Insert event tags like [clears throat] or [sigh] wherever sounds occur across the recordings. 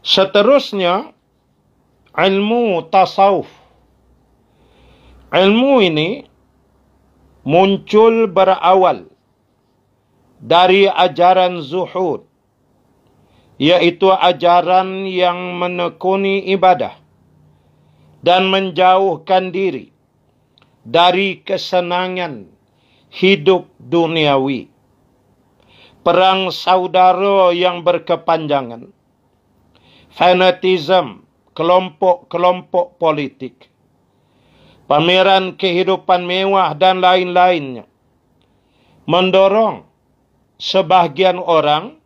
Seterusnya, ilmu tasawuf. Ilmu ini muncul berawal dari ajaran zuhud, iaitu ajaran yang menekuni ibadah dan menjauhkan diri dari kesenangan hidup duniawi. Perang saudara yang berkepanjangan – fanatism, kelompok-kelompok politik, pameran kehidupan mewah dan lain-lainnya, mendorong sebahagian orang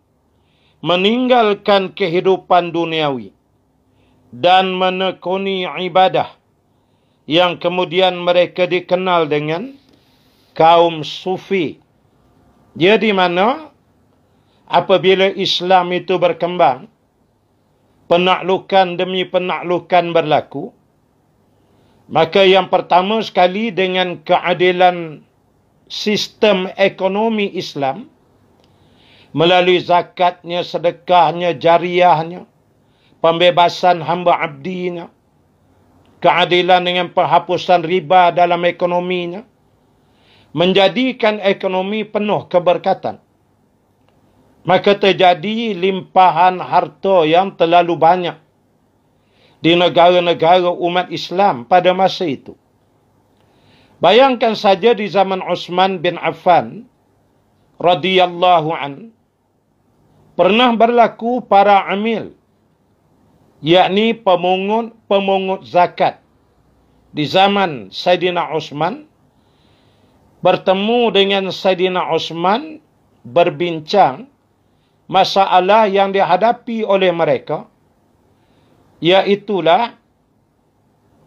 meninggalkan kehidupan duniawi dan menekuni ibadah yang kemudian mereka dikenal dengan kaum sufi. Jadi mana apabila Islam itu berkembang, penaklukan demi penaklukan berlaku maka yang pertama sekali dengan keadilan sistem ekonomi Islam melalui zakatnya sedekahnya jariahnya pembebasan hamba abdinya keadilan dengan penghapusan riba dalam ekonominya menjadikan ekonomi penuh keberkatan Maka terjadi limpahan harta yang terlalu banyak di negara-negara umat Islam pada masa itu. Bayangkan saja di zaman Osman bin Affan radhiyallahu an pernah berlaku para amil yakni pemungut pemungut zakat di zaman Saidina Osman bertemu dengan Saidina Osman berbincang masalah yang dihadapi oleh mereka iaitulah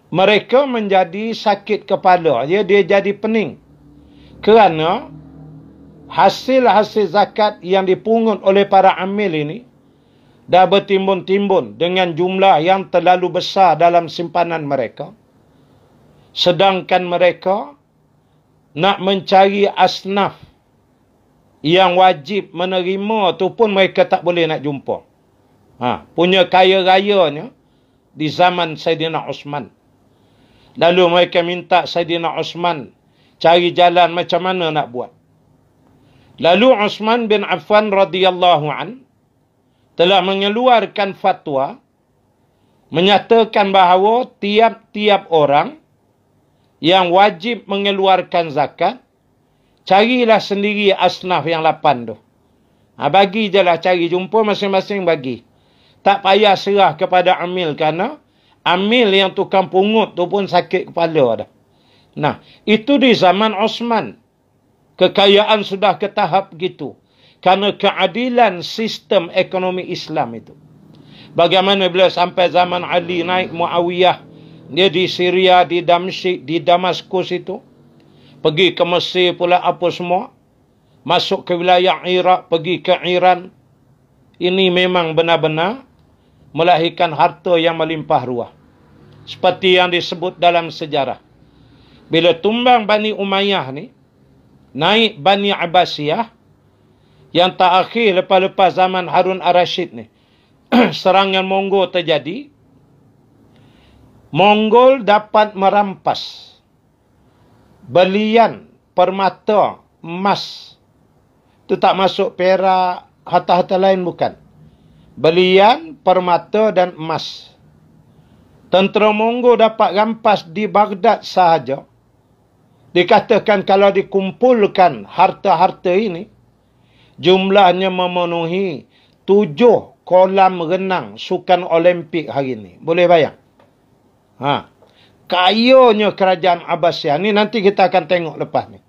mereka menjadi sakit kepala ya dia jadi pening kerana hasil-hasil zakat yang dipungut oleh para amil ini dah bertimbun-timbun dengan jumlah yang terlalu besar dalam simpanan mereka sedangkan mereka nak mencari asnaf yang wajib menerima tu pun mereka tak boleh nak jumpa. Ha, punya kaya rayanya di zaman Saidina Osman. Lalu mereka minta Saidina Osman cari jalan macam mana nak buat. Lalu Osman bin Affan radhiyallahu an telah mengeluarkan fatwa menyatakan bahawa tiap-tiap orang yang wajib mengeluarkan zakat carilah sendiri asnaf yang lapan tu. Ha, bagi je lah cari jumpa masing-masing bagi. Tak payah serah kepada Amil kerana Amil yang tukang pungut tu pun sakit kepala dah. Nah, itu di zaman Osman. Kekayaan sudah ke tahap gitu. Kerana keadilan sistem ekonomi Islam itu. Bagaimana bila sampai zaman Ali naik Muawiyah. Dia di Syria, di Damsyik, di Damaskus itu pergi ke Mesir pula apa semua masuk ke wilayah Iraq pergi ke Iran ini memang benar-benar melahirkan harta yang melimpah ruah seperti yang disebut dalam sejarah bila tumbang Bani Umayyah ni naik Bani Abbasiyah yang tak akhir lepas-lepas zaman Harun Ar-Rashid ni [clears throat] serangan Mongol terjadi Mongol dapat merampas belian permata emas itu tak masuk perak harta-harta lain bukan belian permata dan emas tentera monggo dapat rampas di Baghdad sahaja dikatakan kalau dikumpulkan harta-harta ini jumlahnya memenuhi tujuh kolam renang sukan olimpik hari ini boleh bayang ha kayonya kerajaan Abbasiyah. Ini nanti kita akan tengok lepas ni.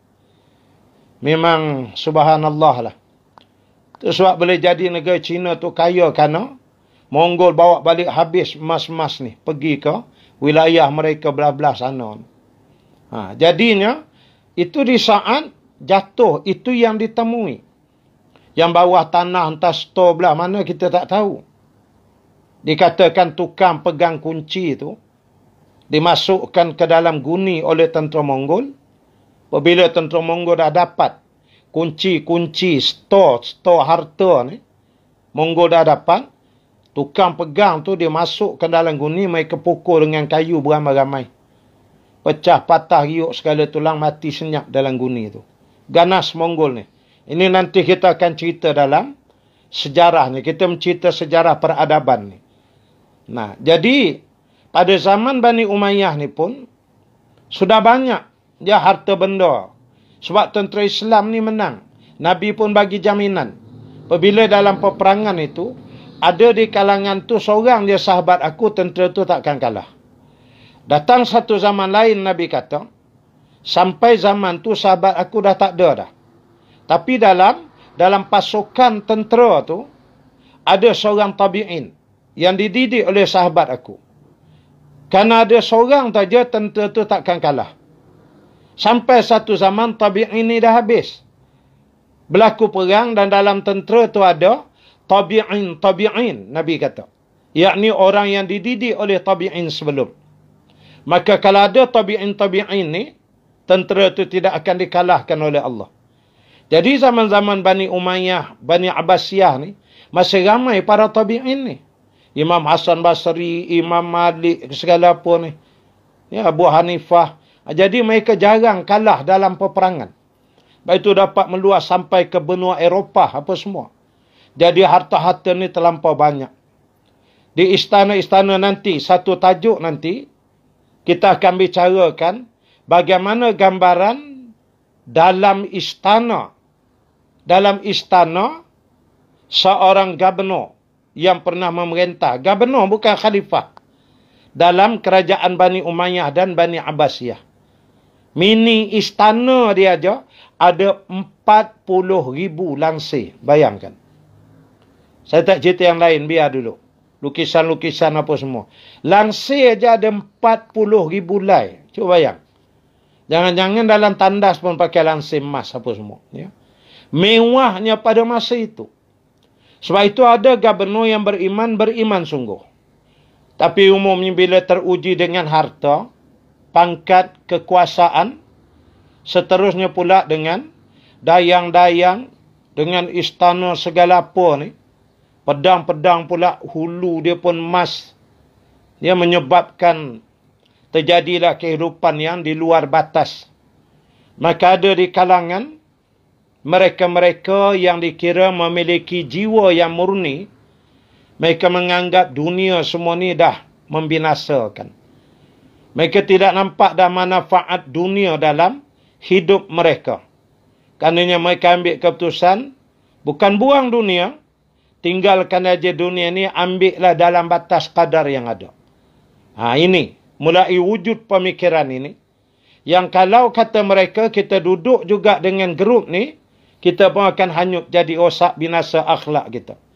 Memang subhanallah lah. Itu sebab boleh jadi negara Cina tu kaya kerana Mongol bawa balik habis emas-emas ni. Pergi ke wilayah mereka belah-belah sana. Ha, jadinya, itu di saat jatuh. Itu yang ditemui. Yang bawah tanah entah store belah mana kita tak tahu. Dikatakan tukang pegang kunci tu dimasukkan ke dalam guni oleh tentera Mongol. Apabila tentera Mongol dah dapat kunci-kunci store-store harta ni, Mongol dah dapat, tukang pegang tu dia ke dalam guni, mereka pukul dengan kayu beramai-ramai. Pecah patah riuk segala tulang mati senyap dalam guni tu. Ganas Mongol ni. Ini nanti kita akan cerita dalam sejarahnya. Kita mencerita sejarah peradaban ni. Nah, jadi pada zaman Bani Umayyah ni pun sudah banyak dia harta benda sebab tentera Islam ni menang nabi pun bagi jaminan apabila dalam peperangan itu ada di kalangan tu seorang dia sahabat aku tentera tu takkan kalah datang satu zaman lain nabi kata sampai zaman tu sahabat aku dah tak ada dah tapi dalam dalam pasukan tentera tu ada seorang tabiin yang dididik oleh sahabat aku. Kerana ada seorang saja tentera itu takkan kalah. Sampai satu zaman tabi'in ini dah habis. Berlaku perang dan dalam tentera itu ada tabi'in, tabi'in, Nabi kata. Yakni orang yang dididik oleh tabi'in sebelum. Maka kalau ada tabi'in, tabi'in ni, tentera itu tidak akan dikalahkan oleh Allah. Jadi zaman-zaman Bani Umayyah, Bani Abbasiyah ni, masih ramai para tabi'in ni. Imam Hasan Basri, Imam Malik, segala pun ni. Ya, Abu Hanifah. Jadi mereka jarang kalah dalam peperangan. Sebab itu dapat meluas sampai ke benua Eropah apa semua. Jadi harta-harta ni terlampau banyak. Di istana-istana nanti, satu tajuk nanti, kita akan bicarakan bagaimana gambaran dalam istana. Dalam istana, seorang gubernur yang pernah memerintah. Gabenor bukan khalifah. Dalam kerajaan Bani Umayyah dan Bani Abbasiyah. Mini istana dia aja ada ribu langsir. Bayangkan. Saya tak cerita yang lain, biar dulu. Lukisan-lukisan apa semua. Langsir aja ada ribu lain, Cuba bayang. Jangan-jangan dalam tandas pun pakai langsir emas apa semua. Ya. Mewahnya pada masa itu. Sebab itu ada gubernur yang beriman, beriman sungguh. Tapi umumnya bila teruji dengan harta, pangkat kekuasaan, seterusnya pula dengan dayang-dayang, dengan istana segala apa ni, pedang-pedang pula hulu dia pun emas. Dia menyebabkan terjadilah kehidupan yang di luar batas. Maka ada di kalangan mereka-mereka yang dikira memiliki jiwa yang murni, mereka menganggap dunia semua ni dah membinasakan. Mereka tidak nampak dah manfaat dunia dalam hidup mereka. Kerana mereka ambil keputusan, bukan buang dunia, tinggalkan aja dunia ni, ambillah dalam batas kadar yang ada. Ha, ini, mulai wujud pemikiran ini, yang kalau kata mereka, kita duduk juga dengan grup ni, kita pun akan hanyut jadi rosak binasa akhlak kita.